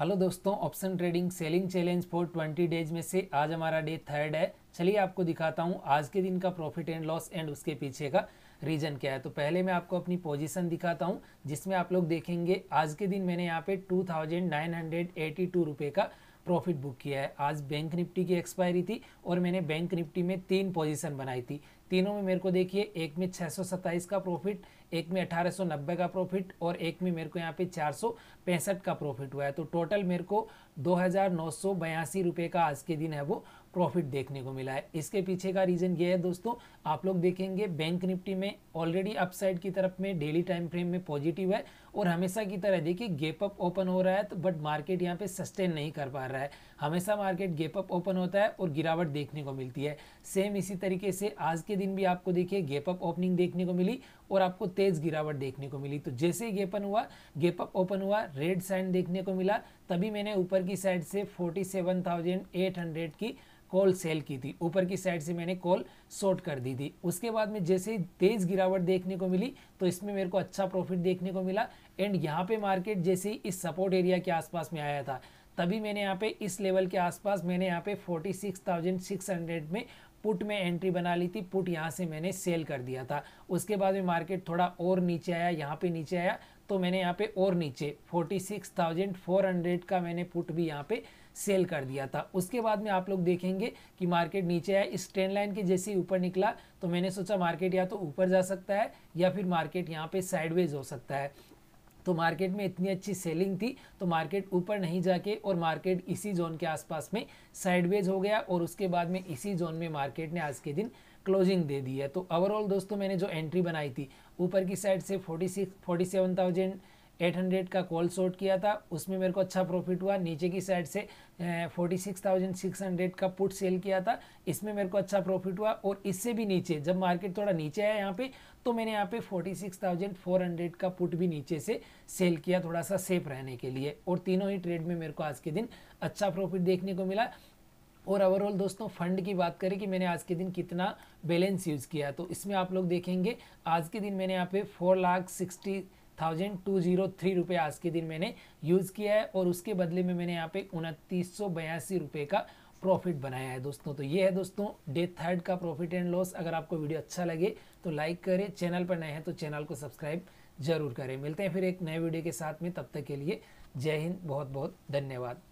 hello दोस्तों option trading selling challenge for twenty days में से आज हमारा डे थर्ड है चलिए आपको दिखाता हूँ आज के दिन का प्रॉफिट एंड लॉस एंड उसके पीछे का रीजन क्या है तो पहले मैं आपको अपनी पोजीशन दिखाता हूँ जिसमें आप लोग देखेंगे आज के दिन मैंने यहाँ पे two thousand nine hundred eighty two रुपये का प्रॉफिट बुक किया है आज बैंक निफ्टी की एक्सपायरी थी और मैंने बैंक निफ्टी में तीन पोजीशन बनाई थी तीनों में मेरे को देखिए एक में सत्ताईस का प्रॉफिट एक में नब्बे का प्रॉफिट और एक में मेरे को यहाँ पे चार का प्रॉफिट हुआ है तो टोटल मेरे को दो हज़ार का आज के दिन है वो प्रॉफिट देखने को मिला है इसके पीछे का रीज़न ये है दोस्तों आप लोग देखेंगे बैंक निफ्टी में ऑलरेडी अपसाइड की तरफ में डेली टाइम फ्रेम में पॉजिटिव है और हमेशा की तरह देखिए गेप अप ओपन हो रहा है तो बट मार्केट यहाँ पे सस्टेन नहीं कर पा रहा है हमेशा मार्केट गेप अप ओपन होता है और गिरावट देखने को मिलती है सेम इसी तरीके से आज के दिन भी आपको देखिए गेप अप ओपनिंग देखने को मिली और आपको तेज़ गिरावट देखने को मिली तो जैसे ही गेपन हुआ गेप अप ओपन हुआ रेड साइन देखने को मिला तभी मैंने ऊपर की साइड से 47,800 की कॉल सेल की थी ऊपर की साइड से मैंने कॉल शॉर्ट कर दी थी उसके बाद में जैसे ही तेज़ गिरावट देखने को मिली तो इसमें मेरे को अच्छा प्रॉफिट देखने को मिला एंड यहाँ पे मार्केट जैसे ही इस सपोर्ट एरिया के आसपास में आया था तभी मैंने यहाँ पे इस लेवल के आसपास मैंने यहाँ पे 46,600 में पुट में एंट्री बना ली थी पुट यहाँ से मैंने सेल कर दिया था उसके बाद में मार्केट थोड़ा और नीचे आया यहाँ पे नीचे आया तो मैंने यहाँ पे और नीचे 46,400 का मैंने पुट भी यहाँ पे सेल कर दिया था उसके बाद में आप लोग देखेंगे कि मार्केट नीचे आया इस ट्रेन लाइन के जैसे ही ऊपर निकला तो मैंने सोचा मार्केट या तो ऊपर जा सकता है या फिर मार्केट यहाँ पे साइडवेज हो सकता है तो मार्केट में इतनी अच्छी सेलिंग थी तो मार्केट ऊपर नहीं जाके और मार्केट इसी जोन के आसपास में साइडवेज हो गया और उसके बाद में इसी जोन में मार्केट ने आज के दिन क्लोजिंग दे दी है तो ओवरऑल दोस्तों मैंने जो एंट्री बनाई थी ऊपर की साइड से forty six forty seven thousand 800 का कॉल शॉर्ट किया था उसमें मेरे को अच्छा प्रॉफिट हुआ नीचे की साइड से 46,600 का पुट सेल किया था इसमें मेरे को अच्छा प्रॉफिट हुआ और इससे भी नीचे जब मार्केट थोड़ा नीचे आया यहाँ पे तो मैंने यहाँ पे 46,400 का पुट भी नीचे से सेल किया थोड़ा सा सेफ रहने के लिए और तीनों ही ट्रेड में मेरे को आज के दिन अच्छा प्रॉफिट देखने को मिला और ओवरऑल दोस्तों फंड की बात करें कि मैंने आज के दिन कितना बैलेंस यूज़ किया तो इसमें आप लोग देखेंगे आज के दिन मैंने यहाँ पे four lakh sixty thousand two zero three रुपये आज के दिन मैंने यूज़ किया है और उसके बदले में मैंने यहाँ पे उनतीस सौ बयासी रुपये का प्रॉफिट बनाया है दोस्तों तो ये है दोस्तों डे थर्ड का प्रॉफिट एंड लॉस अगर आपको वीडियो अच्छा लगे तो लाइक करें चैनल पर नए हैं तो चैनल को सब्सक्राइब जरूर करें मिलते हैं फिर एक नए वीडियो के साथ में तब तक के लिए जय हिंद बहुत बहुत धन्यवाद